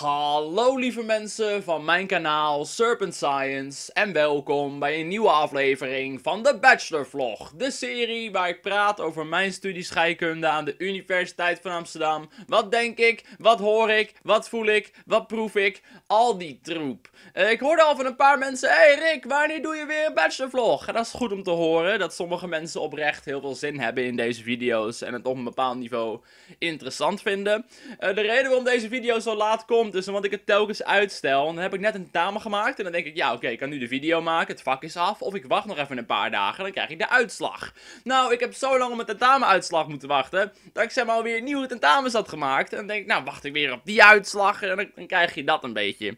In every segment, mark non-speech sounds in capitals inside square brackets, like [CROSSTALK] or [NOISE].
Hallo lieve mensen van mijn kanaal Serpent Science en welkom bij een nieuwe aflevering van de Bachelor Vlog. De serie waar ik praat over mijn studie scheikunde aan de Universiteit van Amsterdam. Wat denk ik, wat hoor ik, wat voel ik, wat proef ik, al die troep. Eh, ik hoorde al van een paar mensen, hey Rick, wanneer doe je weer een Bachelor Vlog? En dat is goed om te horen dat sommige mensen oprecht heel veel zin hebben in deze video's en het op een bepaald niveau interessant vinden. Eh, de reden waarom deze video zo laat komt dus omdat ik het telkens uitstel. En dan heb ik net een tamen gemaakt. En dan denk ik, ja oké, ik kan nu de video maken. Het vak is af. Of ik wacht nog even een paar dagen. Dan krijg ik de uitslag. Nou, ik heb zo lang op mijn tentamenuitslag moeten wachten. Dat ik zeg maar alweer nieuwe tentamen had gemaakt. En dan denk ik, nou wacht ik weer op die uitslag. En dan, krijg je dat een beetje.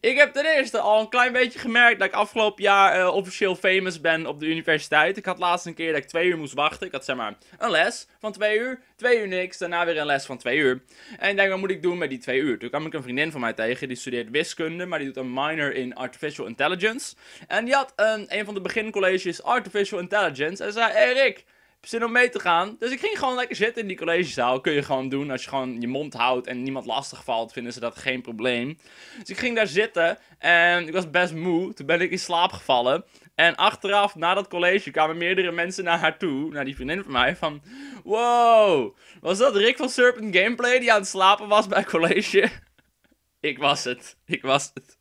Ik heb ten eerste al een klein beetje gemerkt dat ik afgelopen jaar eh, officieel famous ben op de universiteit. Ik had laatst een keer dat ik twee uur moest wachten. Ik had zeg maar een les van twee uur. Twee uur niks. Daarna weer een les van twee uur. En ik denk, wat moet ik doen met die twee uur? Toen kwam ik een vriendin van mij tegen. Die studeert wiskunde, maar die doet een minor in Artificial Intelligence. En die had ehm, een van de begincolleges Artificial Intelligence. En zei, hey Rick, zin om mee te gaan. Dus ik ging gewoon lekker zitten in die collegezaal. Kun je gewoon doen als je gewoon je mond houdt en niemand lastig valt, vinden ze dat geen probleem. Dus ik ging daar zitten en ik was best moe. Toen ben ik in slaap gevallen. En achteraf, na dat college, kwamen meerdere mensen naar haar toe, naar die vriendin van mij, van... Wow, was dat Rick van Serpent Gameplay die aan het slapen was bij college? Ik was het. Ik was het.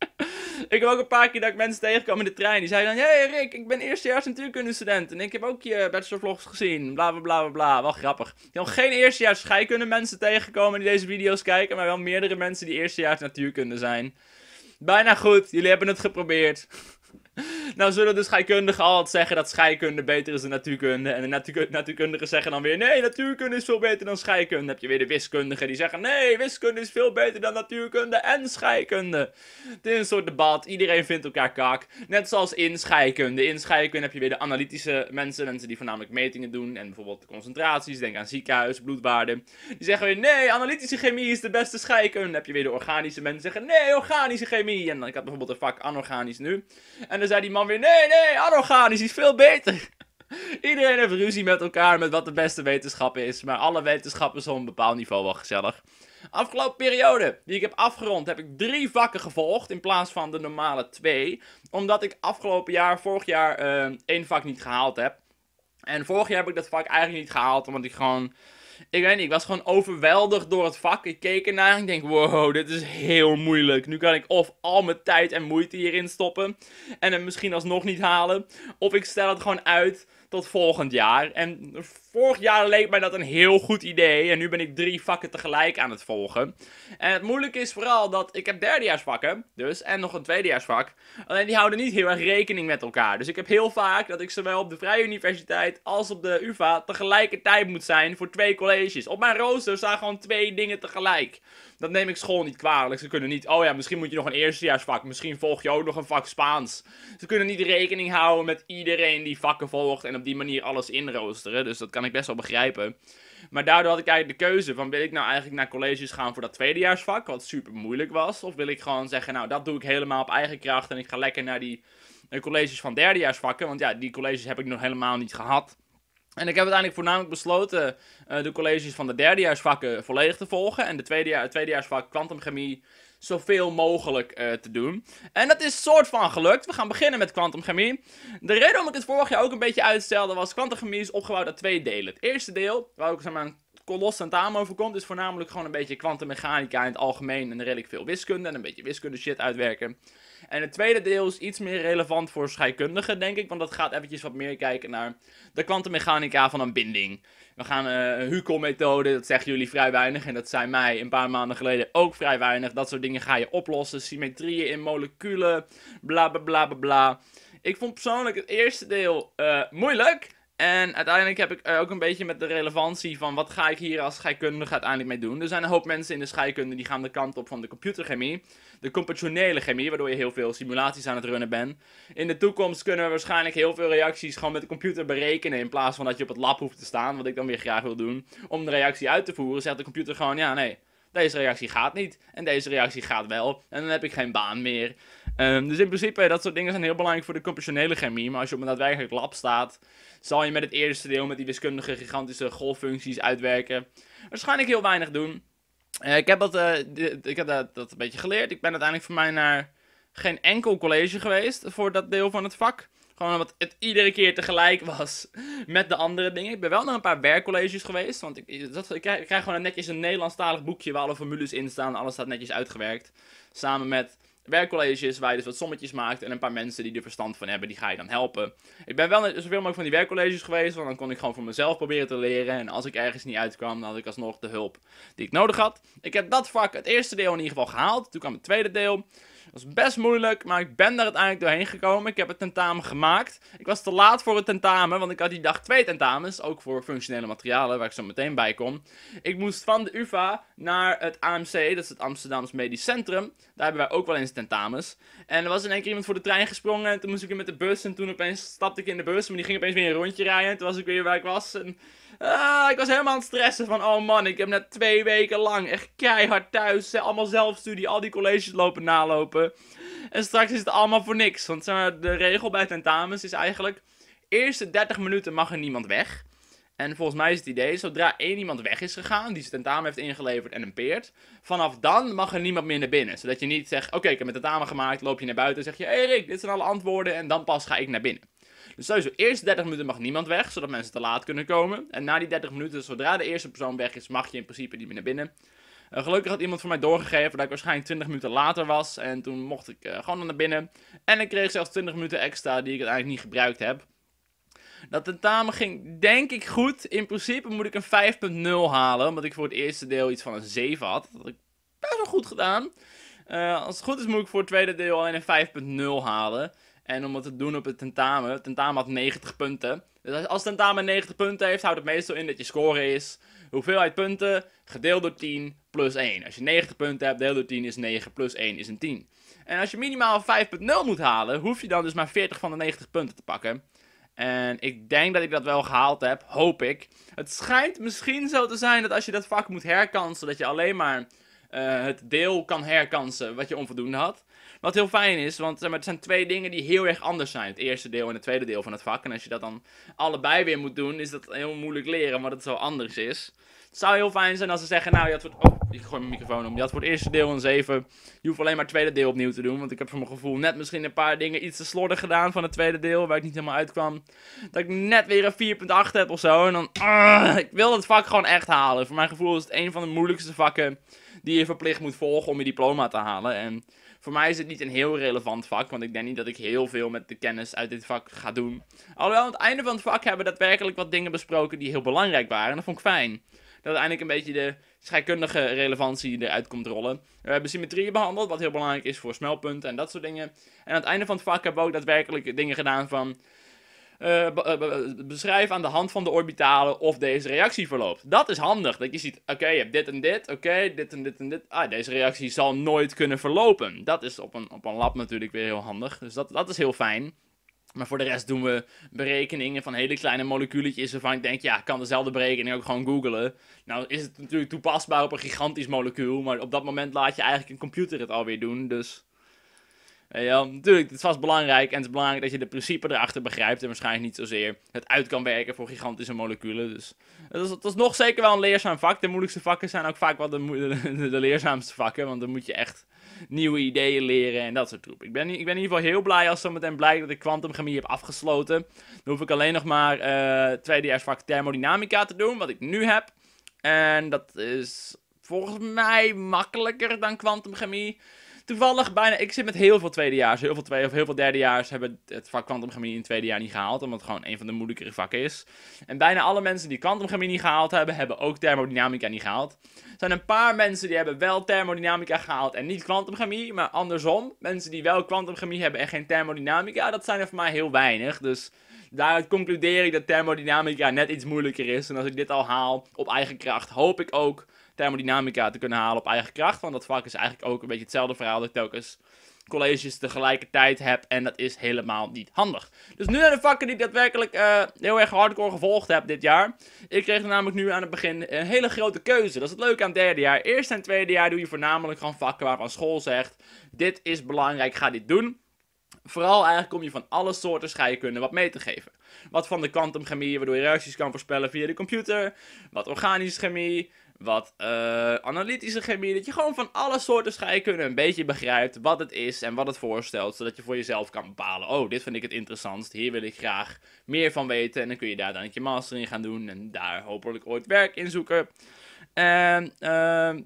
[LAUGHS] ik heb ook een paar keer dat ik mensen tegenkwam in de trein. Die zeiden dan, hey Rick, ik ben eerstejaars student. En ik heb ook je bachelorvlogs gezien. Bla, bla, bla, bla, Wel grappig. Ik heb geen eerstejaars scheikunde mensen tegenkomen die deze video's kijken. Maar wel meerdere mensen die eerstejaars natuurkunde zijn. Bijna goed. Jullie hebben het geprobeerd. [LAUGHS] nou zullen de scheikundigen altijd zeggen dat scheikunde beter is dan natuurkunde. En de natuurkundigen zeggen dan weer, nee, natuurkunde is veel beter dan scheikunde. Dan heb je weer de wiskundigen die zeggen, nee, wiskunde is veel beter dan natuurkunde en scheikunde. Dit is een soort debat, iedereen vindt elkaar kak. Net zoals in scheikunde. In scheikunde heb je weer de analytische mensen, mensen die voornamelijk metingen doen. En bijvoorbeeld concentraties, denk aan ziekenhuis, bloedwaarden. Die zeggen weer, nee, analytische chemie is de beste scheikunde. Dan heb je weer de organische mensen die zeggen, nee, organische chemie. En dan, ik had bijvoorbeeld een vak anorganisch nu. En dan zei die nee, nee, anorganisch is veel beter. [LAUGHS] Iedereen heeft ruzie met elkaar met wat de beste wetenschap is, maar alle wetenschappen zijn op een bepaald niveau wel gezellig. Afgelopen periode, die ik heb afgerond, heb ik drie vakken gevolgd in plaats van de normale twee. Omdat ik afgelopen jaar, vorig jaar, eh, één vak niet gehaald heb. En vorig jaar heb ik dat vak eigenlijk niet gehaald, omdat ik gewoon ik weet niet, ik was gewoon overweldigd door het vak. Ik keek ernaar en ik denk, wow, dit is heel moeilijk. Nu kan ik of al mijn tijd en moeite hierin stoppen en het misschien alsnog niet halen. Of ik stel het gewoon uit tot volgend jaar. En vorig jaar leek mij dat een heel goed idee. En nu ben ik drie vakken tegelijk aan het volgen. En het moeilijke is vooral dat ik heb derdejaarsvakken, dus, en nog een tweedejaarsvak. Alleen die houden niet heel erg rekening met elkaar. Dus ik heb heel vaak dat ik zowel op de Vrije Universiteit als op de UvA tegelijkertijd moet zijn voor twee colleges. Op mijn rooster staan gewoon twee dingen tegelijk. Dat neem ik school niet kwalijk. Ze kunnen niet, oh ja, misschien moet je nog een eerstejaarsvak. Misschien volg je ook nog een vak Spaans. Ze kunnen niet rekening houden met iedereen die vakken volgt en op die manier alles inroosteren. Dus dat kan kan ik best wel begrijpen. Maar daardoor had ik eigenlijk de keuze van wil ik nou eigenlijk naar colleges gaan voor dat tweedejaarsvak, wat super moeilijk was. Of wil ik gewoon zeggen, nou dat doe ik helemaal op eigen kracht en ik ga lekker naar die eh, colleges van derdejaarsvakken. Want ja, die colleges heb ik nog helemaal niet gehad. En ik heb uiteindelijk voornamelijk besloten eh, de colleges van de derdejaarsvakken volledig te volgen. En de tweedejaar, tweedejaarsvak kwantumchemie zoveel mogelijk eh, te doen. En dat is soort van gelukt. We gaan beginnen met kwantumchemie. De reden waarom ik het vorig jaar ook een beetje uitstelde was... kwantumchemie is opgebouwd uit twee delen. Het eerste deel, waar ook zeg maar, een kolos tentamen overkomt, is voornamelijk gewoon een beetje kwantummechanica in het algemeen. En redelijk veel wiskunde en een beetje wiskunde shit uitwerken. En het tweede deel is iets meer relevant voor scheikundigen, denk ik. Want dat gaat eventjes wat meer kijken naar de kwantummechanica van een binding. We gaan uh, Huckel-methode, dat zeggen jullie vrij weinig. En dat zijn mij een paar maanden geleden ook vrij weinig. Dat soort dingen ga je oplossen. Symmetrieën in moleculen, bla bla bla bla bla. Ik vond persoonlijk het eerste deel eh, moeilijk. En uiteindelijk heb ik eh, ook een beetje met de relevantie van wat ga ik hier als scheikundige uiteindelijk mee doen. Er zijn een hoop mensen in de scheikunde die gaan de kant op van de computerchemie, de computationele chemie, waardoor je heel veel simulaties aan het runnen bent. In de toekomst kunnen we waarschijnlijk heel veel reacties gewoon met de computer berekenen in plaats van dat je op het lab hoeft te staan, wat ik dan weer graag wil doen. Om de reactie uit te voeren zegt de computer gewoon ja nee, deze reactie gaat niet en deze reactie gaat wel en dan heb ik geen baan meer. Ehm, dus in principe, dat soort dingen zijn heel belangrijk voor de computationele chemie. Maar als je op een daadwerkelijk lab staat, zal je met het eerste deel, met die wiskundige gigantische golffuncties uitwerken, waarschijnlijk heel weinig doen. Eh, ik heb, dat, eh, ik heb dat, dat een beetje geleerd. Ik ben uiteindelijk voor mij naar geen enkel college geweest voor dat deel van het vak. Gewoon omdat het iedere keer tegelijk [LAUGHS] was met de andere dingen. Ik ben wel naar een paar werkcolleges geweest. Want ik, dat, ik, krijg, ik krijg gewoon netjes een Nederlandstalig boekje waar alle formules in staan. Alles staat netjes uitgewerkt. Samen met werkcolleges waar je dus wat sommetjes maakt en een paar mensen die er verstand van hebben, die ga je dan helpen. Ik ben wel zoveel mogelijk van die werkcolleges geweest, want dan kon ik gewoon voor mezelf proberen te leren. En als ik ergens niet uitkwam, dan had ik alsnog de hulp die ik nodig had. Ik heb dat vak, het eerste deel in ieder geval gehaald. Toen kwam het tweede deel was best moeilijk, maar ik ben daar uiteindelijk doorheen gekomen. Ik heb het tentamen gemaakt. Ik was te laat voor het tentamen, want ik had die dag twee tentamens. Ook voor functionele materialen, waar ik zo meteen bij kom. Ik moest van de UvA naar het AMC, dat is het Amsterdams Medisch Centrum. Daar hebben wij ook wel eens tentamens. En er was in één keer iemand voor de trein gesprongen. En toen moest ik weer met de bus. En toen opeens stapte ik in de bus. Maar die ging opeens weer een rondje rijden. En toen was ik weer waar ik was. En Ah, ik was helemaal aan het stressen van, oh man, ik heb net twee weken lang echt keihard thuis, eh, allemaal zelfstudie, al die colleges lopen nalopen. En straks is het allemaal voor niks, want de regel bij tentamens is eigenlijk, eerste 30 minuten mag er niemand weg. En volgens mij is het idee, zodra één iemand weg is gegaan, die zijn tentamen heeft ingeleverd en een peert, vanaf dan mag er niemand meer naar binnen. Zodat je niet zegt, oké, ik heb mijn tentamen gemaakt, loop je naar buiten en zeg je, hé hey Rick, dit zijn alle antwoorden en dan pas ga ik naar binnen. Dus sowieso, eerst 30 minuten mag niemand weg, zodat mensen te laat kunnen komen. En na die 30 minuten, zodra de eerste persoon weg is, mag je in principe niet meer naar binnen. Eh, gelukkig had iemand voor mij doorgegeven dat ik waarschijnlijk 20 minuten later was. En toen mocht ik eh, gewoon naar binnen. En ik kreeg zelfs 20 minuten extra die ik uiteindelijk niet gebruikt heb. Dat tentamen ging denk ik goed. In principe moet ik een 5.0 halen. Omdat ik voor het eerste deel iets van een 7 had. Dat had ik best wel goed gedaan. Eh, als het goed is moet ik voor het tweede deel alleen een 5.0 halen. En om het te doen op het tentamen. Het tentamen had 90 punten. Dus als het tentamen 90 punten heeft, houdt het meestal in dat je score is hoeveelheid punten gedeeld door 10 plus 1. Als je 90 punten hebt, deel door 10 is 9, plus 1 is een 10. En als je minimaal 5.0 moet halen, hoef je dan dus maar 40 van de 90 punten te pakken. En ik denk dat ik dat wel gehaald heb, hoop ik. Het schijnt misschien zo te zijn dat als je dat vak moet herkansen, dat je alleen maar eh, het deel kan herkansen wat je onvoldoende had. Wat heel fijn is, want zeg maar, het zijn twee dingen die heel erg anders zijn. Het eerste deel en het tweede deel van het vak. En als je dat dan allebei weer moet doen, is dat heel moeilijk leren, want het zo anders is. Het zou heel fijn zijn als ze zeggen, nou, je had voor het... Oh, ik gooi mijn microfoon om. Je had voor het eerste deel een 7. Je hoeft alleen maar het tweede deel opnieuw te doen. Want ik heb voor mijn gevoel net misschien een paar dingen iets te slordig gedaan van het tweede deel. Waar ik niet helemaal uitkwam. Dat ik net weer een 4.8 heb of zo. En dan... Ah, ik wil dat vak gewoon echt halen. Voor mijn gevoel is het een van de moeilijkste vakken die je verplicht moet volgen om je diploma te halen. En voor mij is het niet een heel relevant vak, want ik denk niet dat ik heel veel met de kennis uit dit vak ga doen. Alhoewel, aan het einde van het vak hebben we daadwerkelijk wat dingen besproken die heel belangrijk waren. En dat vond ik fijn dat uiteindelijk een beetje de scheikundige relevantie eruit komt rollen. We hebben symmetrieën behandeld, wat heel belangrijk is voor smelpunten en dat soort dingen. En aan het einde van het vak hebben we ook daadwerkelijk dingen gedaan van... Eh, eh, eh, beschrijf aan de hand van de orbitalen of deze reactie verloopt. Dat is handig, dat je ziet, oké, je hebt dit en dit, oké, dit en dit en dit. Ah, deze reactie zal nooit kunnen verlopen. Dat is op een, op een lab natuurlijk weer heel handig, dus dat, dat is heel fijn. Maar voor de rest doen we berekeningen van hele kleine moleculetjes waarvan ik denk, ja, ik kan dezelfde berekening ook gewoon googlen. Nou is het natuurlijk toepasbaar op een gigantisch molecuul, maar op dat moment laat je eigenlijk een computer het alweer doen, dus... Eh, ja, natuurlijk, het is vast belangrijk. En het is belangrijk dat je de principe erachter begrijpt. En waarschijnlijk niet zozeer het uit kan werken voor gigantische moleculen. Dus dat is, dat is nog zeker wel een leerzaam vak. De moeilijkste vakken zijn ook vaak wel de, [LAUGHS] de, de leerzaamste vakken. Want dan moet je echt nieuwe ideeën leren en dat soort troep. Ik ben, ik ben in ieder geval heel blij als zometeen blijkt dat ik kwantumchemie heb afgesloten. Dan hoef ik alleen nog maar uh, tweedejaarsvak thermodynamica te doen, wat ik nu heb. En dat is volgens mij makkelijker dan kwantumchemie toevallig bijna. Ik zit met heel veel tweedejaars. Heel veel twee of heel veel derdejaars hebben het vak kwantumchemie in het tweede jaar niet gehaald. Omdat het gewoon een van de moeilijkere vakken is. En bijna alle mensen die kwantumchemie niet gehaald hebben, hebben ook thermodynamica niet gehaald. Er zijn een paar mensen die hebben wel thermodynamica gehaald en niet kwantumchemie. Maar andersom, mensen die wel kwantumchemie hebben en geen thermodynamica, dat zijn er voor mij heel weinig. Dus daaruit concludeer ik dat thermodynamica net iets moeilijker is. En als ik dit al haal op eigen kracht, hoop ik ook thermodynamica te kunnen halen op eigen kracht. Want dat vak is eigenlijk ook een beetje hetzelfde verhaal dat ik telkens colleges tegelijkertijd heb. En dat is helemaal niet handig. Dus nu naar de vakken die ik daadwerkelijk eh, heel erg hardcore gevolgd heb dit jaar. Ik kreeg namelijk nu aan het begin een hele grote keuze. Dat is het leuke aan het derde jaar. Eerst en tweede jaar doe je voornamelijk gewoon vakken waarvan school zegt: Dit is belangrijk, ga dit doen. Vooral eigenlijk om je van alle soorten scheikunde wat mee te geven. Wat van de kwantumchemie, waardoor je reacties kan voorspellen via de computer. Wat organische chemie, wat eh, analytische chemie. Dat je gewoon van alle soorten scheikunde een beetje begrijpt wat het is en wat het voorstelt. Zodat je voor jezelf kan bepalen, oh, dit vind ik het interessantst. Hier wil ik graag meer van weten. En dan kun je daar dan je master in gaan doen en daar hopelijk ooit werk in zoeken. En ehm,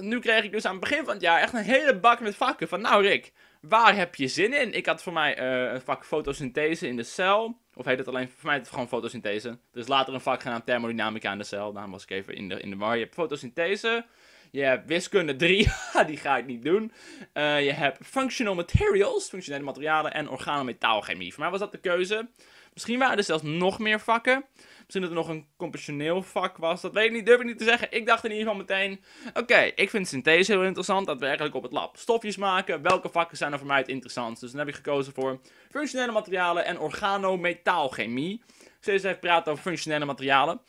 nu kreeg ik dus aan het begin van het jaar echt een hele bak met vakken. Van nou Rick, waar heb je zin in? Ik had voor mij eh, een vak fotosynthese in de cel. Of heet het alleen, voor mij het gewoon fotosynthese. Dus later een vak genaamd thermodynamica in de cel. Daarom was ik even in de, in de war. Je hebt fotosynthese. Je hebt wiskunde 3, [LAUGHS] die ga ik niet doen. Eh, je hebt functional materials, functionele materialen en organometaalchemie. Voor mij was dat de keuze. Misschien waren er zelfs nog meer vakken. Misschien dat er nog een compassioneel vak was. Dat weet ik niet, durf ik niet te zeggen. Ik dacht in ieder geval meteen: oké, ik vind synthese heel interessant. Dat we eigenlijk op het lab stofjes maken. Welke vakken zijn er voor mij het interessantste? Dus dan heb ik gekozen voor functionele materialen en organometaalchemie. Steeds even praten over functionele materialen.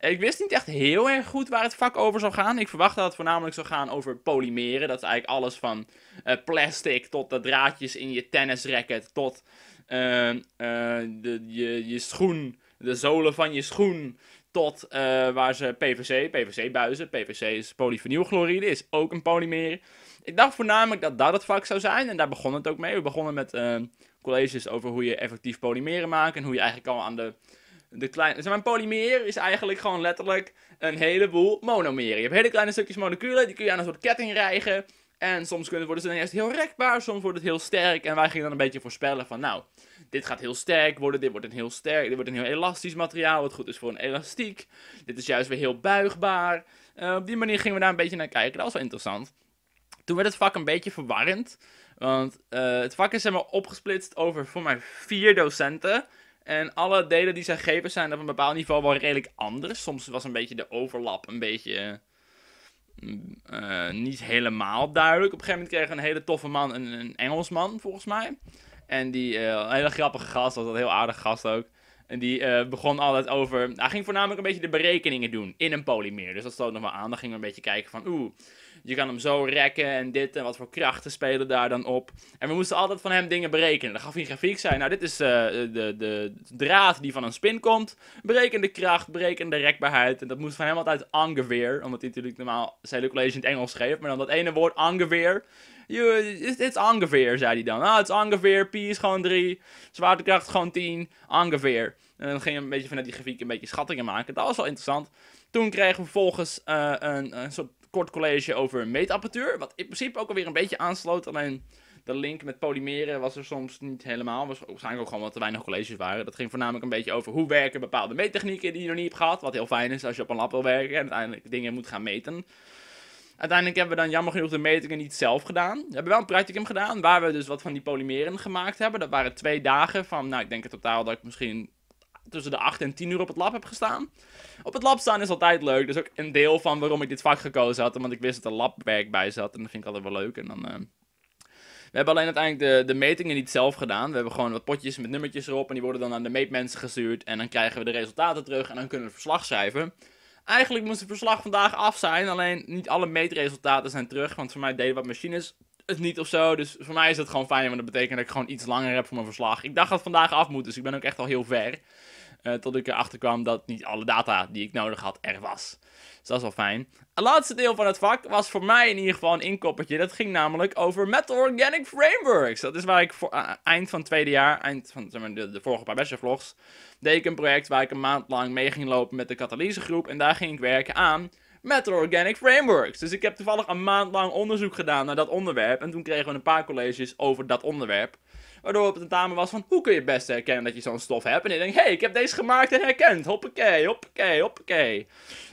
Ik wist niet echt heel erg goed waar het vak over zou gaan. Ik verwachtte dat het voornamelijk zou gaan over polymeren. Dat is eigenlijk alles van eh, plastic tot de draadjes in je tennisracket. Tot Ehm, eh, de, je, je schoen, de zolen van je schoen tot eh, waar ze PVC, PVC-buizen, PVC is polyvinylchloride, is ook een polymer. Ik dacht voornamelijk dat dat het vak zou zijn en daar begon het ook mee. We begonnen met ehm, colleges over hoe je effectief polymeren maakt en hoe je eigenlijk al aan de, de kleine... Zeg maar, een polymer is eigenlijk gewoon letterlijk een heleboel monomeren. Je hebt hele kleine stukjes moleculen, die kun je aan een soort ketting rijgen en soms worden ze dan juist heel rekbaar, soms wordt het heel sterk. En wij gingen dan een beetje voorspellen van, nou, dit gaat heel sterk worden, dit wordt een heel sterk, dit wordt een heel elastisch materiaal, wat goed is voor een elastiek. Dit is juist weer heel buigbaar. Eh, op die manier gingen we daar een beetje naar kijken, dat was wel interessant. Toen werd het vak een beetje verwarrend, want eh, het vak is helemaal opgesplitst over voor mij vier docenten. En alle delen die zij geven zijn op een bepaald niveau wel redelijk anders. Soms was een beetje de overlap een beetje eh, niet helemaal duidelijk. Op een gegeven moment kreeg een hele toffe man, een, een Engelsman volgens mij. En die, eh, hele grappige gast, was dat een heel aardige gast ook. En die eh, begon altijd over. Hij ging voornamelijk een beetje de berekeningen doen in een polymeer. Dus dat sloot nog wel aan. Dan gingen we een beetje kijken van. Oeh, je kan hem zo rekken en dit en wat voor krachten spelen daar dan op. En we moesten altijd van hem dingen berekenen. Dan gaf hij grafiek, zijn. nou dit is eh, de, de draad die van een spin komt. Bereken de kracht, bereken de rekbaarheid. En dat moest van hem altijd ongeveer, omdat hij natuurlijk normaal zijn hele college in het Engels geeft. Maar dan dat ene woord ongeveer. Het is ongeveer, zei hij dan. Ah, het is ongeveer, pi is gewoon 3, zwaartekracht gewoon 10, ongeveer. En dan ging je een beetje vanuit die grafiek een beetje schattingen maken. Dat was wel interessant. Toen kregen we vervolgens eh, een, een soort kort college over meetapparatuur. Wat in principe ook alweer een beetje aansloot. Alleen de link met polymeren was er soms niet helemaal. Was waarschijnlijk ook gewoon wat te weinig colleges waren. Dat ging voornamelijk een beetje over hoe werken bepaalde meettechnieken die je nog niet hebt gehad. Wat heel fijn is als je op een lab wil werken en uiteindelijk dingen moet gaan meten. Uiteindelijk hebben we dan jammer genoeg de metingen niet zelf gedaan. We hebben wel een practicum gedaan waar we dus wat van die polymeren gemaakt hebben. Dat waren twee dagen van, nou ik denk in totaal dat ik misschien tussen de 8 en 10 uur op het lab heb gestaan. Op het lab staan is altijd leuk. Dat is ook een deel van waarom ik dit vak gekozen had. Want ik wist dat er labwerk bij zat. En dat vind ik altijd wel leuk. En dan. Eh, we hebben alleen uiteindelijk de, de metingen niet zelf gedaan. We hebben gewoon wat potjes met nummertjes erop. En die worden dan aan de meetmensen gestuurd. En dan krijgen we de resultaten terug. En dan kunnen we het verslag schrijven. Eigenlijk moest het verslag vandaag af zijn. Alleen niet alle meetresultaten zijn terug. Want voor mij deden wat machines het niet of zo. Dus voor mij is dat gewoon fijn. Want dat betekent dat ik gewoon iets langer heb voor mijn verslag. Ik dacht dat het vandaag af moet. Dus ik ben ook echt al heel ver. Eh, tot ik erachter kwam dat niet alle data die ik nodig had er was. Dus dat is wel fijn. Het laatste deel van het vak was voor mij in ieder geval een inkoppertje. Dat ging namelijk over Metal Organic Frameworks. Dat is waar ik voor, eh, eind van het tweede jaar, eind van zeg maar, de, vorige paar bachelor vlogs, deed ik een project waar ik een maand lang mee ging lopen met de katalysegroep. En daar ging ik werken aan Metal Organic Frameworks. Dus ik heb toevallig een maand lang onderzoek gedaan naar dat onderwerp. En toen kregen we een paar colleges over dat onderwerp. Waardoor op het tentamen was van, hoe kun je het beste herkennen dat je zo'n stof hebt? En ik denk, hé, hey, ik heb deze gemaakt en herkend. Hoppakee, hoppakee, hoppakee.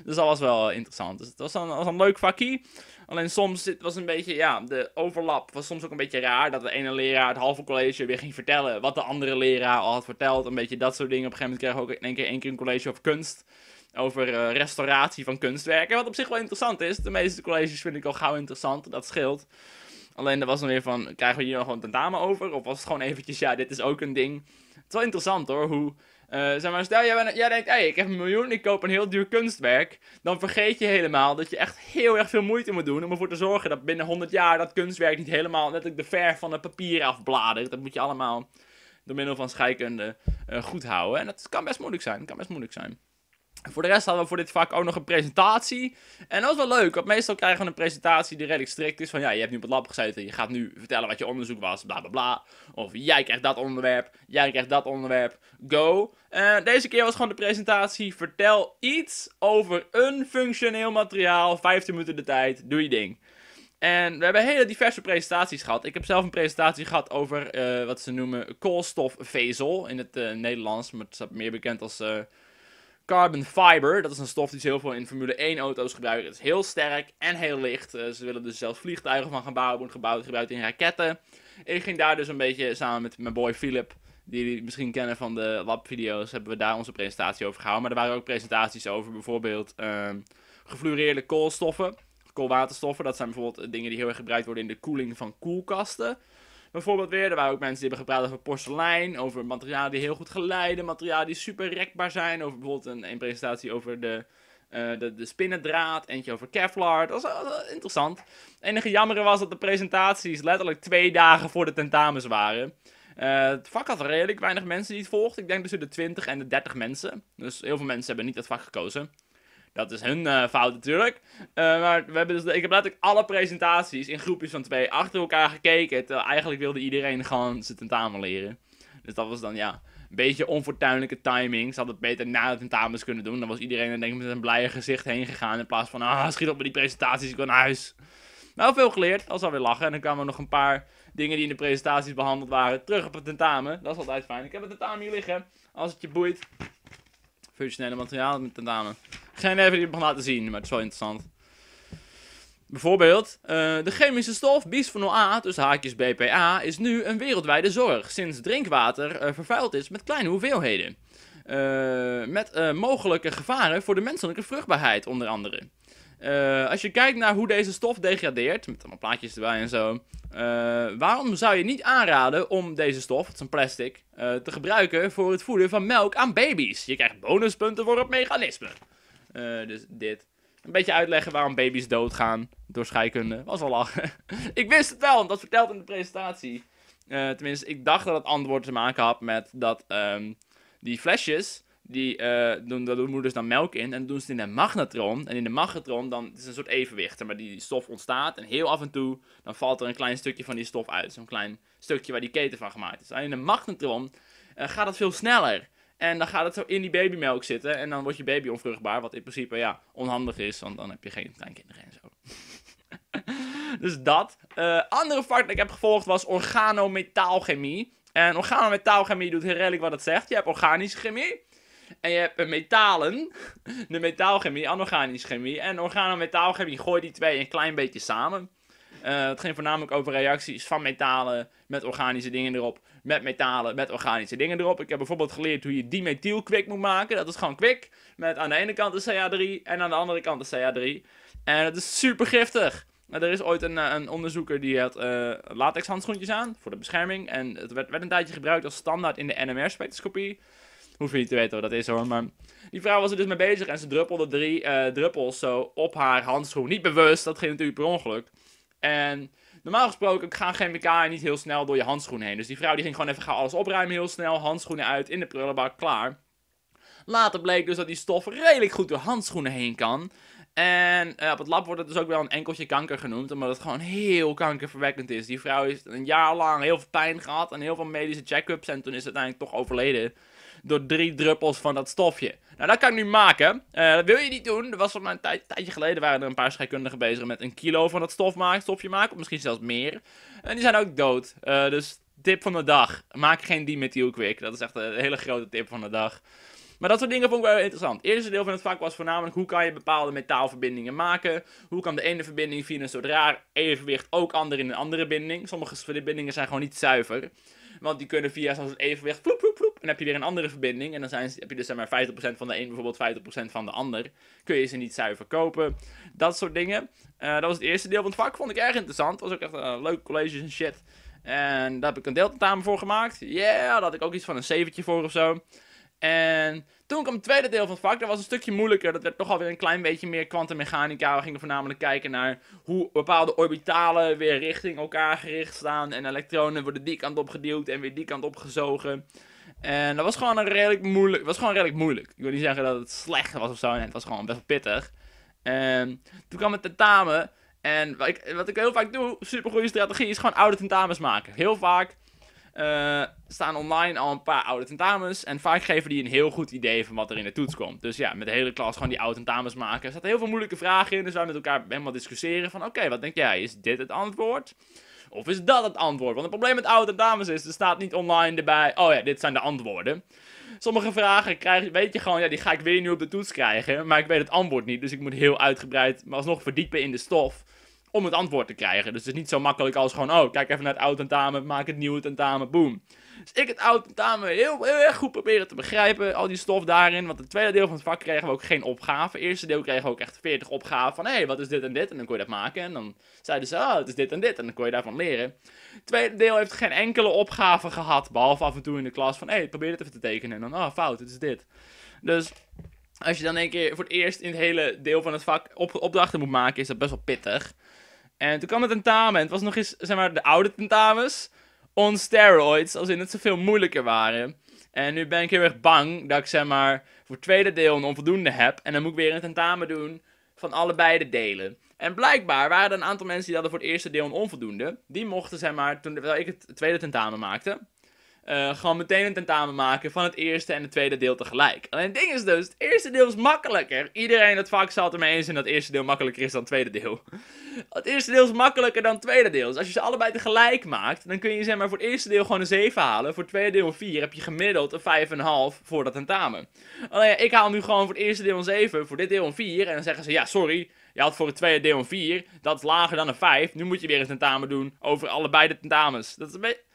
Dus dat was wel interessant. Dus het was een, was een leuk vakkie. Alleen soms het was een beetje, ja, de overlap was soms ook een beetje raar. Dat de ene leraar het halve college weer ging vertellen wat de andere leraar al had verteld. Een beetje dat soort dingen. Op een gegeven moment kreeg ik ook in één keer, één keer een college over kunst. Over eh, restauratie van kunstwerken. Wat op zich wel interessant is. De meeste colleges vind ik al gauw interessant. Dat scheelt. Alleen dat was dan weer van, krijgen we hier nog gewoon dame over? Of was het gewoon eventjes, ja, dit is ook een ding. Het is wel interessant hoor, hoe... Eh, zeg maar, stel jij, bent, jij denkt, hey, ik heb een miljoen, ik koop een heel duur kunstwerk. Dan vergeet je helemaal dat je echt heel erg veel moeite moet doen om ervoor te zorgen dat binnen 100 jaar dat kunstwerk niet helemaal letterlijk de verf van het papier afbladert. Dat moet je allemaal door middel van scheikunde uh, goed houden. En dat kan best moeilijk zijn, kan best moeilijk zijn. Voor de rest hadden we voor dit vak ook nog een presentatie. En dat was wel leuk, want meestal krijgen we een presentatie die redelijk strikt is. Van ja, je hebt nu op het lab gezeten, je gaat nu vertellen wat je onderzoek was, bla bla bla. Of jij krijgt dat onderwerp, jij krijgt dat onderwerp, go. Eh, deze keer was gewoon de presentatie, vertel iets over een functioneel materiaal, 15 minuten de tijd, doe je ding. En we hebben hele diverse presentaties gehad. Ik heb zelf een presentatie gehad over eh, wat ze noemen koolstofvezel in het eh, Nederlands, maar het staat meer bekend als Carbon Fiber, dat is een stof die ze heel veel in Formule 1 auto's gebruiken. Het is heel sterk en heel licht. Eh, ze willen dus zelfs vliegtuigen van gaan bouwen, worden gebouwd, gebruikt in raketten. Ik ging daar dus een beetje samen met mijn boy Philip, die jullie misschien kennen van de labvideo's, hebben we daar onze presentatie over gehouden. Maar er waren ook presentaties over bijvoorbeeld uh, gefluoreerde koolstoffen, koolwaterstoffen. Dat zijn bijvoorbeeld dingen die heel erg gebruikt worden in de koeling van koelkasten. Bijvoorbeeld weer, er waren ook mensen die hebben gepraat over porselein, over materialen die heel goed geleiden, materialen die super rekbaar zijn. Over bijvoorbeeld een, een presentatie over de, eh, de, de spinnendraad, eentje over Kevlar. Dat was, interessant. Het enige jammer was dat de presentaties letterlijk twee dagen voor de tentamens waren. Eh, het vak had redelijk weinig mensen die het volgden. Ik denk tussen de 20 en de 30 mensen. Dus heel veel mensen hebben niet dat vak gekozen. Dat is hun eh, fout natuurlijk. Eh, maar we hebben dus, ik heb letterlijk alle presentaties in groepjes van twee achter elkaar gekeken. eigenlijk wilde iedereen gewoon zijn tentamen leren. Dus dat was dan ja, een beetje onfortuinlijke timing. Ze hadden het beter na de tentamen kunnen doen. Dan was iedereen denk ik met een blijer gezicht heen gegaan. In plaats van, ah, schiet op met die presentaties, ik wil naar huis. Nou, veel geleerd. Dat is alweer lachen. En dan kwamen we nog een paar dingen die in de presentaties behandeld waren terug op het tentamen. Dat is altijd fijn. Ik heb het tentamen hier liggen. Als het je boeit. Functionele materiaal met tentamen. Geen even die mag laten zien, maar het is wel interessant. Bijvoorbeeld, eh, de chemische stof bisphenol A, dus haakjes BPA, is nu een wereldwijde zorg sinds drinkwater eh, vervuild is met kleine hoeveelheden. Eh, met mogelijke gevaren voor de menselijke vruchtbaarheid, onder andere. als je kijkt naar hoe deze stof degradeert, met allemaal plaatjes erbij en zo, waarom zou je niet aanraden om deze stof, het is een plastic, te gebruiken voor het voeden van melk aan baby's? Je krijgt bonuspunten voor het mechanisme. Eh, dus dit. Een beetje uitleggen waarom baby's doodgaan door scheikunde. Was al lachen. [LAUGHS] ik wist het wel, want dat vertelt in de presentatie. Eh, tenminste, ik dacht dat het antwoord te maken had met dat ehm, die flesjes, die, eh, doen, daar doen moeders dan melk in. En dat doen ze in een magnetron. En in de magnetron dan het is een soort evenwicht. Maar die stof ontstaat en heel af en toe dan valt er een klein stukje van die stof uit. Zo'n klein stukje waar die keten van gemaakt is. En in een magnetron gaat dat veel sneller. En dan gaat het zo in die babymelk zitten. En dan wordt je baby onvruchtbaar. Wat in principe ja, onhandig is. Want dan heb je geen kleinkinderen en zo. [LAUGHS] dus dat. Eh, andere vak dat ik heb gevolgd was organometaalchemie. En organometaalchemie doet heel redelijk wat het zegt. Je hebt organische chemie. En je hebt metalen, de metaalchemie, anorganische chemie. En organometaalchemie, gooi die twee een klein beetje samen. Eh, het ging voornamelijk over reacties van metalen met organische dingen erop met metalen, met organische dingen erop. Ik heb bijvoorbeeld geleerd hoe je dimethylkwik moet maken. Dat is gewoon kwik. Met aan de ene kant de CH3 en aan de andere kant de CH3. En het is super giftig. Er is ooit een, eh, een onderzoeker die had uh, latex handschoentjes aan voor de bescherming. En het werd, werd een tijdje gebruikt als standaard in de NMR-spectroscopie. Hoef je niet te weten wat dat is hoor. Maar die vrouw was er dus mee bezig en ze druppelde drie eh, druppels zo op haar handschoen. Niet bewust, dat ging natuurlijk per ongeluk. En normaal gesproken gaan chemicaliën niet heel snel door je handschoen heen. Dus die vrouw die ging gewoon even gaan alles opruimen heel snel. Handschoenen uit, in de prullenbak, klaar. Later bleek dus dat die stof redelijk goed door handschoenen heen kan. En eh, op het lab wordt het dus ook wel een enkeltje kanker genoemd, omdat het gewoon heel kankerverwekkend is. Die vrouw heeft een jaar lang heel veel pijn gehad en heel veel medische check-ups en toen is het uiteindelijk toch overleden door drie druppels van dat stofje. Nou, dat kan ik nu maken. Eh, dat wil je niet doen. Er was op een tijdje geleden waren er een paar scheikundigen bezig met een kilo van dat stof maken, stofje maken. Of misschien zelfs meer. En die zijn ook dood. Eh, dus tip van de dag. Maak geen dimethylquick. Dat is echt een hele grote tip van de dag. Maar dat soort dingen vond ik wel interessant. Het eerste deel van het vak was voornamelijk hoe kan je bepaalde metaalverbindingen maken. Hoe kan de ene verbinding via een zodra evenwicht ook ander in een andere binding. Sommige verbindingen zijn gewoon niet zuiver. Want die kunnen via zo'n evenwicht, ploep, ploep, ploep. En dan heb je weer een andere verbinding. En dan zijn, heb je dus zeg maar 50% van de een, bijvoorbeeld 50% van de ander. Kun je ze niet zuiver kopen. Dat soort dingen. Eh, dat was het eerste deel van het vak. Vond ik erg interessant. Was ook echt uh, leuk colleges en shit. En daar heb ik een deeltentamen voor gemaakt. Ja, yeah, daar had ik ook iets van een zeventje voor of zo. En toen kwam het tweede deel van het vak. Dat was een stukje moeilijker. Dat werd toch alweer een klein beetje meer kwantummechanica. We gingen voornamelijk kijken naar hoe bepaalde orbitalen weer richting elkaar gericht staan. En elektronen worden die kant op geduwd en weer die kant op gezogen. En dat was gewoon een redelijk moeilijk. was gewoon redelijk moeilijk. Ik wil niet zeggen dat het slecht was of zo. het was gewoon best wel pittig. En toen kwam het tentamen. En wat ik, wat ik heel vaak doe, super goede strategie, is gewoon oude tentamens maken. Heel vaak uh, staan online al een paar oude tentamens. En vaak geven die een heel goed idee van wat er in de toets komt. Dus ja, met de hele klas gewoon die oude tentamens maken. Er zaten heel veel moeilijke vragen in. Dus wij met elkaar helemaal discussiëren van... Oké, wat denk jij? Is dit het antwoord? Of is dat het antwoord? Want het probleem met oude tentamens is... Er staat niet online erbij... Oh ja, dit zijn de antwoorden. Sommige vragen krijg, weet je gewoon... Ja, die ga ik weer nu op de toets krijgen. Maar ik weet het antwoord niet. Dus ik moet heel uitgebreid... Maar alsnog verdiepen in de stof om het antwoord te krijgen. Dus het is niet zo makkelijk als gewoon, oh, kijk even naar het oude tentamen, maak het nieuwe tentamen, boom. Dus ik het oude tentamen heel, heel erg goed proberen te begrijpen, al die stof daarin. Want het tweede deel van het vak kregen we ook geen opgave. Het eerste deel kregen we ook echt 40 opgaven van, hé, hey, wat is dit en dit? En dan kon je dat maken. En dan zeiden ze, oh, het is dit en dit. En dan kon je daarvan leren. Het tweede deel heeft geen enkele opgave gehad, behalve af en toe in de klas van, hé, hey, probeer het even te tekenen. En dan, oh, fout, het is dit. Dus... Als je dan een keer voor het eerst in het hele deel van het vak opdrachten moet maken, is dat best wel pittig. En toen kwam het tentamen. Het was nog eens, zeg maar, de oude tentamens. On steroids, als in het ze veel moeilijker waren. En nu ben ik heel erg bang dat ik, zeg maar, voor het tweede deel een onvoldoende heb. En dan moet ik weer een tentamen doen van allebei de delen. En blijkbaar waren er een aantal mensen die hadden voor het eerste deel een onvoldoende. Die mochten, zeg maar, toen ik het tweede tentamen maakte, uh, gewoon meteen een tentamen maken van het eerste en het tweede deel tegelijk. Alleen het ding is dus, het eerste deel is makkelijker. Iedereen dat vak zal het ermee eens zijn dat het eerste deel makkelijker is dan het tweede deel. [LAUGHS] Het eerste deel is makkelijker dan het tweede deel. Dus als je ze allebei tegelijk maakt, dan kun je zeg maar voor het eerste deel gewoon een 7 halen. Voor het tweede deel een 4 heb je gemiddeld een 5,5 voor dat tentamen. Alleen ik haal nu gewoon voor het eerste deel een 7, voor dit deel een 4. En dan zeggen ze, ja sorry, je had voor het tweede deel een 4. Dat is lager dan een 5. Nu moet je weer een tentamen doen over allebei de tentamens. Dat is een beetje...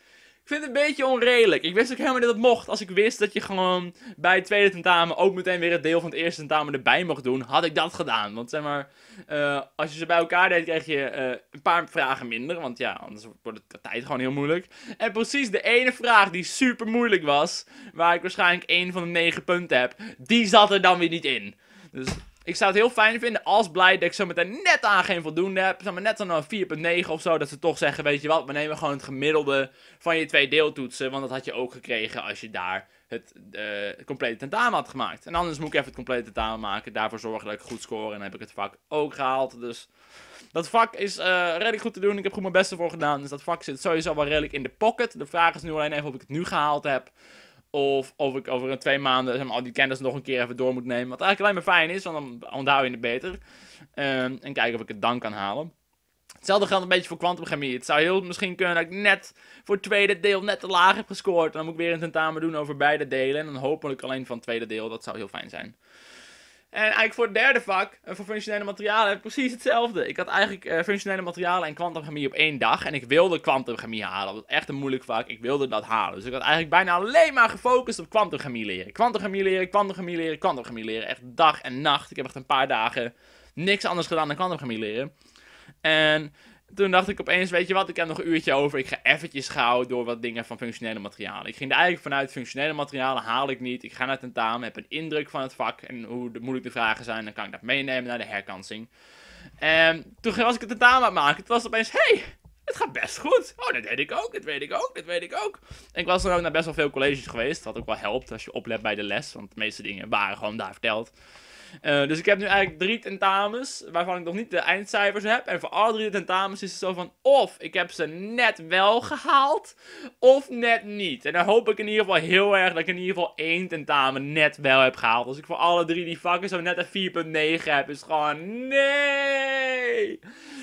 Ik vind het een beetje onredelijk. Ik wist ook helemaal niet dat het mocht. Als ik wist dat je gewoon bij het tweede tentamen ook meteen weer het deel van het eerste tentamen erbij mocht doen, had ik dat gedaan. Want zeg maar, eh, als je ze bij elkaar deed, kreeg je eh, een paar vragen minder. Want ja, anders wordt de tijd gewoon heel moeilijk. En precies de ene vraag die super moeilijk was, waar ik waarschijnlijk één van de negen punten heb, die zat er dan weer niet in. Dus ik zou het heel fijn vinden als blij dat ik zo meteen net aan geen voldoende heb. Zeg maar net aan een 4.9 of zo. Dat ze toch zeggen, weet je wat, we nemen gewoon het gemiddelde van je twee deeltoetsen. Want dat had je ook gekregen als je daar eh, het complete tentamen had gemaakt. En anders moet ik even het complete tentamen maken. Daarvoor zorgen dat ik goed score. En dan heb ik het vak ook gehaald. Dus dat vak is eh, redelijk goed te doen. Ik heb goed mijn beste voor gedaan. Dus dat vak zit sowieso wel redelijk in de pocket. De vraag is nu alleen even of ik het nu gehaald heb. Of of ik over een twee maanden zeg maar, al die kennis nog een keer even door moet nemen. Wat eigenlijk alleen maar fijn is, want dan onthoud je het beter. Ehm, en kijken of ik het dan kan halen. Hetzelfde geldt een beetje voor kwantumchemie. Het zou heel misschien kunnen dat ik net voor het tweede deel net te laag heb gescoord. En dan moet ik weer een tentamen doen over beide delen. En dan hopelijk alleen van het tweede deel. Dat zou heel fijn zijn. En eigenlijk voor het derde vak, eh, voor functionele materialen, heb ik precies hetzelfde. Ik had eigenlijk eh, functionele materialen en kwantumchemie op één dag. En ik wilde kwantumchemie halen. Dat was echt een moeilijk vak. Ik wilde dat halen. Dus ik had eigenlijk bijna alleen maar gefocust op kwantumchemie leren. Kwantumchemie leren, kwantumchemie leren, kwantumchemie leren. Echt dag en nacht. Ik heb echt een paar dagen niks anders gedaan dan kwantumchemie leren. En toen dacht ik opeens, weet je wat, ik heb nog een uurtje over. Ik ga eventjes gauw door wat dingen van functionele materialen. Ik ging er eigenlijk vanuit, functionele materialen haal ik niet. Ik ga naar tentamen, heb een indruk van het vak en hoe de, moeilijk de vragen zijn. Dan kan ik dat meenemen naar de herkansing. En ehm, toen was ik het tentamen aan het maken. Toen was het opeens, hey, het gaat best goed. Oh, dat weet ik ook, dat weet ik ook, dat weet ik ook. En ik was dan ook naar best wel veel colleges geweest. Dat ook wel helpt als je oplet bij de les, want de meeste dingen waren gewoon daar verteld. Eh, dus ik heb nu eigenlijk drie tentamens waarvan ik nog niet de eindcijfers heb. En voor alle drie de tentamens is het zo van of ik heb ze net wel gehaald of net niet. En dan hoop ik in ieder geval heel erg dat ik in ieder geval één tentamen net wel heb gehaald. Als ik voor alle drie die vakken zo net een 4.9 heb, is het gewoon nee.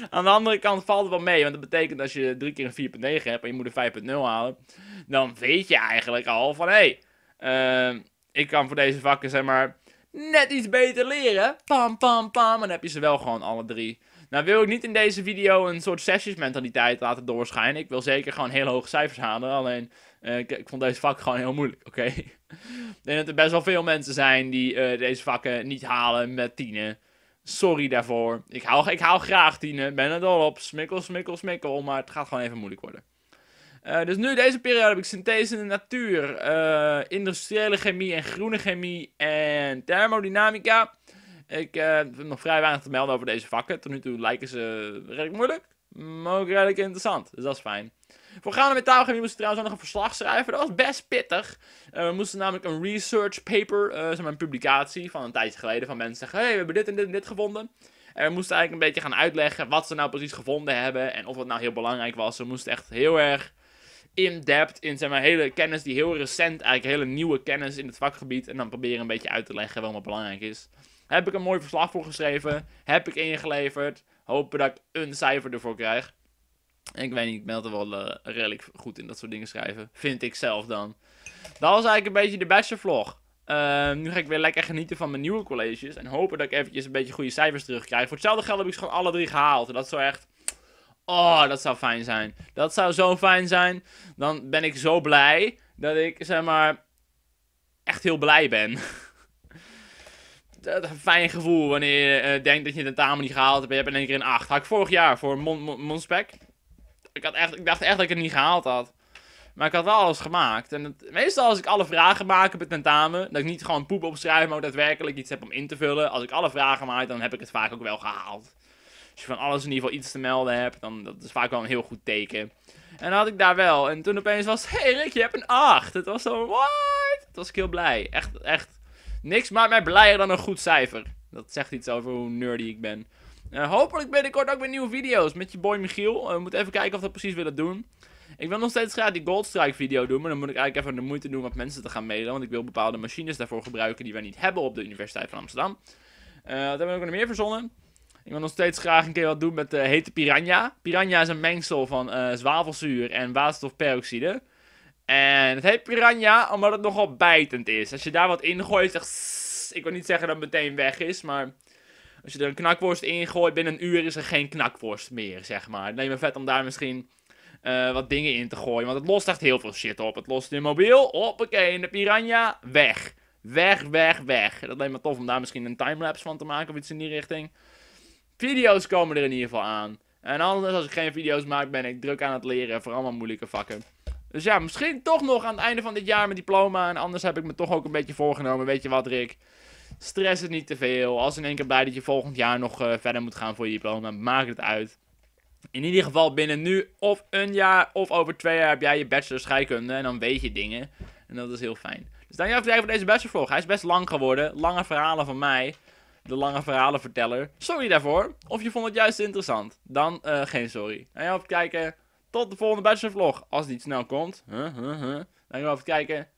Aan de andere kant valt het wel mee, want dat betekent als je drie keer een 4.9 hebt en je moet een 5.0 halen, dan weet je eigenlijk al van hé, hey, eh, ik kan voor deze vakken zeg maar net iets beter leren. Pam, pam, pam. En dan heb je ze wel gewoon alle drie. Nou wil ik niet in deze video een soort sessiesmentaliteit laten doorschijnen. Ik wil zeker gewoon heel hoge cijfers halen. Alleen, eh, ik, vond deze vak gewoon heel moeilijk, oké? [LAUGHS] ik denk dat er best wel veel mensen zijn die eh, deze vakken niet halen met tienen. Sorry daarvoor. Ik haal, ik haal graag tienen. Ben er dol op. Smikkel, smikkel, smikkel. Maar het gaat gewoon even moeilijk worden. Eh, dus nu, deze periode, heb ik synthese in de natuur, eh, industriële chemie en groene chemie en thermodynamica. Ik uh, eh, heb nog vrij weinig te melden over deze vakken. Tot nu toe lijken ze redelijk moeilijk, maar ook redelijk interessant. Dus dat is fijn. Voor gaande metaalchemie moesten we trouwens ook nog een verslag schrijven. Dat was best pittig. we moesten namelijk een research paper, uh, een publicatie van een tijdje geleden, van mensen zeggen: hey, we hebben dit en dit en dit gevonden. En we moesten eigenlijk een beetje gaan uitleggen wat ze nou precies gevonden hebben en of het nou heel belangrijk was. We moesten echt heel erg in-depth in zeg maar, hele kennis die heel recent, eigenlijk hele nieuwe kennis in het vakgebied. En dan proberen een beetje uit te leggen wat het belangrijk is. Heb ik een mooi verslag voor geschreven? Heb ik ingeleverd? Hopen dat ik een cijfer ervoor krijg. En ik weet niet, ik ben wel eh, redelijk goed in dat soort dingen schrijven. Vind ik zelf dan. Dat was eigenlijk een beetje de beste vlog. Ehm, nu ga ik weer lekker genieten van mijn nieuwe colleges. En hopen dat ik eventjes een beetje goede cijfers terugkrijg. Voor hetzelfde geld heb ik ze gewoon alle drie gehaald. En dat is zo echt Oh, dat zou fijn zijn. Dat zou zo fijn zijn. Dan ben ik zo blij dat ik, zeg maar, echt heel blij ben. [LAUGHS] dat een fijn gevoel wanneer je eh, denkt dat je de tamen niet gehaald hebt. Je hebt in één keer een 8. Had ik vorig jaar voor Monspec. Ik, had echt, ik dacht echt dat ik het niet gehaald had. Maar ik had wel alles gemaakt. En het, meestal als ik alle vragen maak op het tentamen, dat ik niet gewoon poep opschrijf, maar ook daadwerkelijk iets heb om in te vullen. Als ik alle vragen maak, dan heb ik het vaak ook wel gehaald. Als je van alles in ieder geval iets te melden hebt, dan dat is vaak wel een heel goed teken. En dan had ik daar wel. En toen opeens was hé hey Rick, je hebt een 8. Het was zo, what? Dat was ik heel blij. Echt, echt. Niks maakt mij blijer dan een goed cijfer. Dat zegt iets over hoe nerdy ik ben. Uh, hopelijk binnenkort ook weer nieuwe video's met je boy Michiel. Eh, we moeten even kijken of we dat precies willen doen. Ik wil nog steeds graag die Goldstrike video doen, maar dan moet ik eigenlijk even de moeite doen wat mensen te gaan mailen. Want ik wil bepaalde machines daarvoor gebruiken die wij niet hebben op de Universiteit van Amsterdam. Uh, eh, dat hebben we ook nog meer verzonnen. Ik wil nog steeds graag een keer wat doen met de eh, hete piranha. Piranha is een mengsel van uh, zwavelzuur en waterstofperoxide. En het heet piranha omdat het nogal bijtend is. Als je daar wat ingooit, zeg, ik wil niet zeggen dat het meteen weg is, maar... Als je er een knakworst ingooit, binnen een uur is er geen knakworst meer, zeg maar. Het lijkt me vet om daar misschien eh, wat dingen in te gooien. Want het lost echt heel veel shit op. Het lost in mobiel, hoppakee, in de piranha, weg. Weg, weg, weg. Dat lijkt me tof om daar misschien een timelapse van te maken of iets in die richting. Video's komen er in ieder geval aan. En anders, als ik geen video's maak, ben ik druk aan het leren voor allemaal moeilijke vakken. Dus ja, misschien toch nog aan het einde van dit jaar mijn diploma. En anders heb ik me toch ook een beetje voorgenomen. Weet je wat, Rick? Stress het niet te veel. Als in één keer blij dat je volgend jaar nog eh, verder moet gaan voor je diploma, maak het uit. In ieder geval binnen nu of een jaar of over twee jaar heb jij je bachelor scheikunde. En dan weet je dingen. En dat is heel fijn. Dus dankjewel voor het kijken voor deze bachelorvlog. Hij is best lang geworden. Lange verhalen van mij de lange verhalenverteller. Sorry daarvoor. Of je vond het juist interessant. Dan eh, geen sorry. En het kijken. Tot de volgende Bachelor Vlog. Als die snel komt. Huh, huh, huh. Dankjewel voor het kijken.